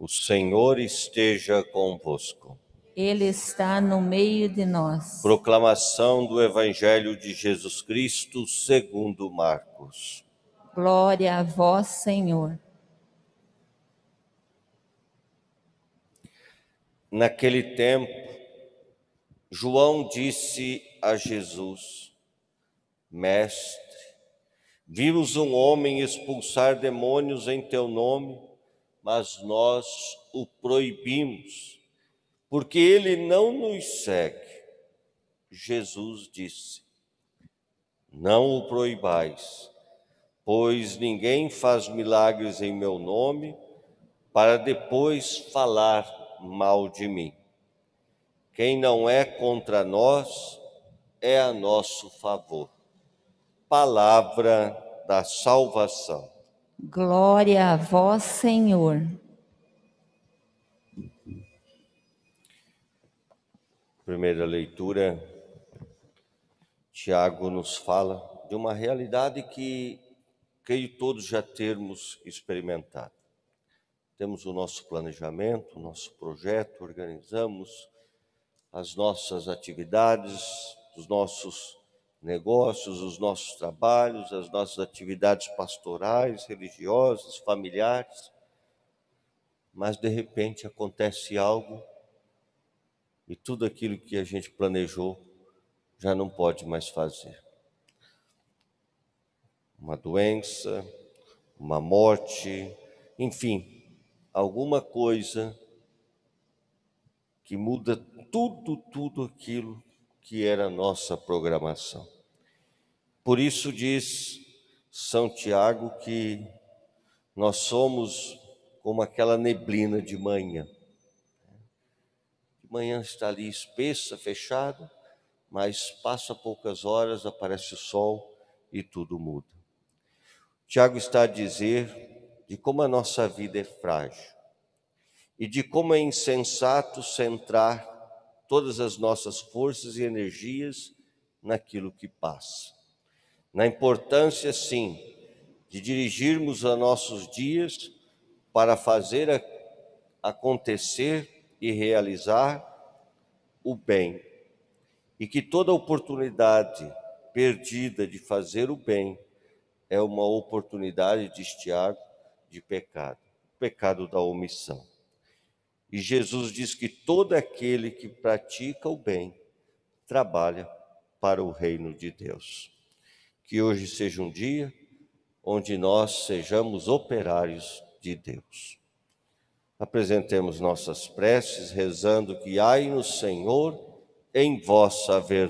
O Senhor esteja convosco. Ele está no meio de nós. Proclamação do Evangelho de Jesus Cristo, segundo Marcos. Glória a vós, Senhor. Naquele tempo, João disse a Jesus: Mestre, vimos um homem expulsar demônios em teu nome mas nós o proibimos, porque ele não nos segue. Jesus disse: Não o proibais, pois ninguém faz milagres em meu nome para depois falar mal de mim. Quem não é contra nós é a nosso favor. Palavra da salvação. Glória a vós, Senhor. Primeira leitura, Tiago nos fala de uma realidade que creio todos já termos experimentado. Temos o nosso planejamento, o nosso projeto, organizamos as nossas atividades, os nossos negócios, os nossos trabalhos, as nossas atividades pastorais, religiosas, familiares. Mas de repente acontece algo e tudo aquilo que a gente planejou já não pode mais fazer. Uma doença, uma morte, enfim, alguma coisa que muda tudo, tudo aquilo que era nossa programação. Por isso diz São Tiago que nós somos como aquela neblina de manhã. De manhã está ali espessa, fechada, mas passa poucas horas, aparece o sol e tudo muda. Tiago está a dizer de como a nossa vida é frágil e de como é insensato centrar todas as nossas forças e energias naquilo que passa. Na importância, sim, de dirigirmos os nossos dias para fazer a, acontecer e realizar o bem. E que toda oportunidade perdida de fazer o bem é uma oportunidade de estiar de pecado, pecado da omissão. E Jesus diz que todo aquele que pratica o bem trabalha para o reino de Deus. Que hoje seja um dia onde nós sejamos operários de Deus. Apresentemos nossas preces, rezando que ai no Senhor em vossa verdade.